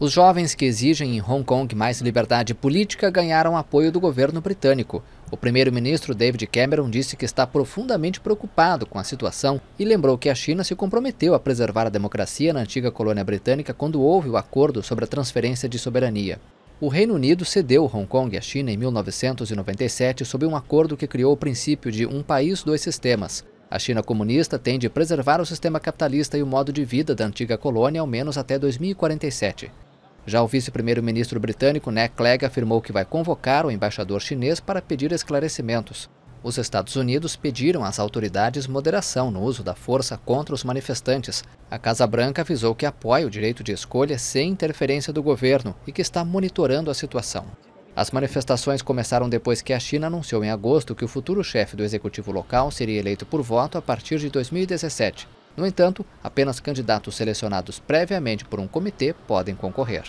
Os jovens que exigem em Hong Kong mais liberdade política ganharam apoio do governo britânico. O primeiro-ministro David Cameron disse que está profundamente preocupado com a situação e lembrou que a China se comprometeu a preservar a democracia na antiga colônia britânica quando houve o acordo sobre a transferência de soberania. O Reino Unido cedeu Hong Kong à China em 1997 sob um acordo que criou o princípio de um país, dois sistemas. A China comunista tem de preservar o sistema capitalista e o modo de vida da antiga colônia ao menos até 2047. Já o vice-primeiro-ministro britânico Nick Clegg afirmou que vai convocar o embaixador chinês para pedir esclarecimentos. Os Estados Unidos pediram às autoridades moderação no uso da força contra os manifestantes. A Casa Branca avisou que apoia o direito de escolha sem interferência do governo e que está monitorando a situação. As manifestações começaram depois que a China anunciou em agosto que o futuro chefe do executivo local seria eleito por voto a partir de 2017. No entanto, apenas candidatos selecionados previamente por um comitê podem concorrer.